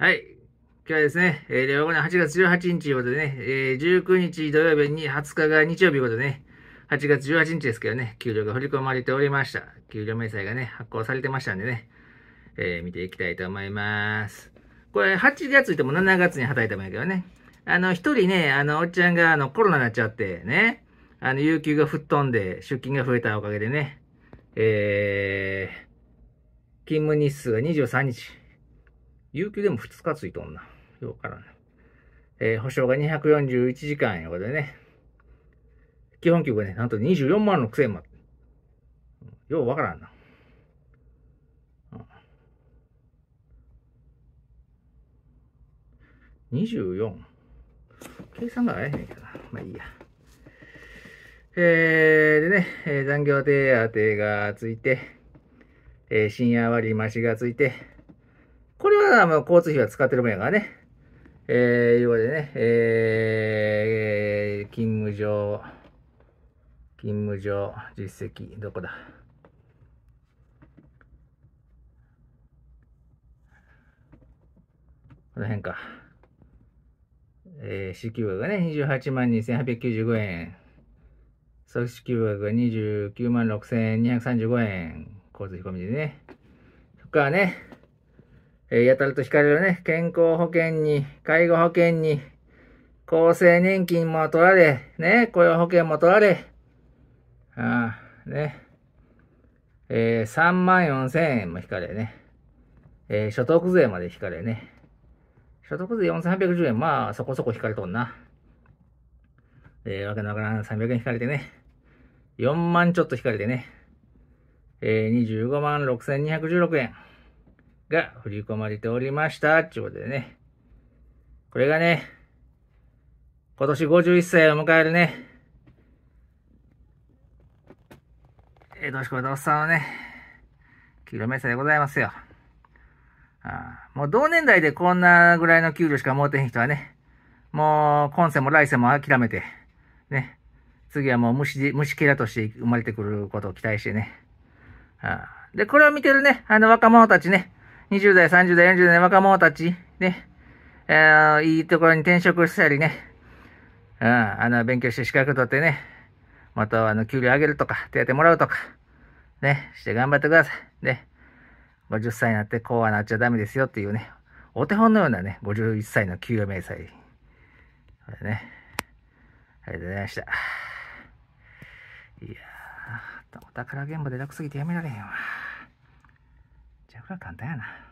はい。今日はですね、えー、令和5年8月18日ということでね、えー、19日土曜日に20日が日曜日とことでね、8月18日ですけどね、給料が振り込まれておりました。給料明細がね、発行されてましたんでね、えー、見ていきたいと思います。これ、8月っても7月に働いたもんやけどね、あの、一人ね、あの、おっちゃんがあのコロナになっちゃってね、あの、有給が吹っ飛んで、出勤が増えたおかげでね、えー、勤務日数が23日。有給でも2日ついとんな。ようからね。えー、保証が241時間やでね。基本給がね、なんと24万6くせまようわからんな。24。計算があえへんな。まあいいや。えー、でね、え残業手当がついて、えー、深夜割増がついて、これは、まあ、交通費は使ってるやからね、えー、いうことでね、えー、勤務上、勤務上、実績、どこだこの辺か。えー、支給額がね、28万2895円。総支給額が29万6235円。交通費込みでね。そっからね、えやたらと惹かれるね、健康保険に、介護保険に、厚生年金も取られ、ね、雇用保険も取られ、ああ、ね、えー、3万4千円も引かれね、えー、所得税まで引かれね、所得税4810円、まあ、そこそこ引かれとんな。えー、わけのわからん300円引かれてね、4万ちょっと引かれてね、えー、25万6216円。が振り込まれておりました。ちゅうことでね。これがね、今年51歳を迎えるね、江戸志向のおっさんのね、給料明細でございますよ。あもう同年代でこんなぐらいの給料しか持てへん人はね、もう今世も来世も諦めて、ね、次はもう虫、虫けらとして生まれてくることを期待してね。あで、これを見てるね、あの若者たちね、20代、30代、40代若者たち、ね、えー、いいところに転職したりね、うん、あの、勉強して資格取ってね、また、あの、給料上げるとか、手当もらうとか、ね、して頑張ってください。ね、50歳になってこうはなっちゃダメですよっていうね、お手本のようなね、51歳の給与明細。これね、ありがとうございました。いやー、お宝現場で楽すぎてやめられへんわ。が簡単やな。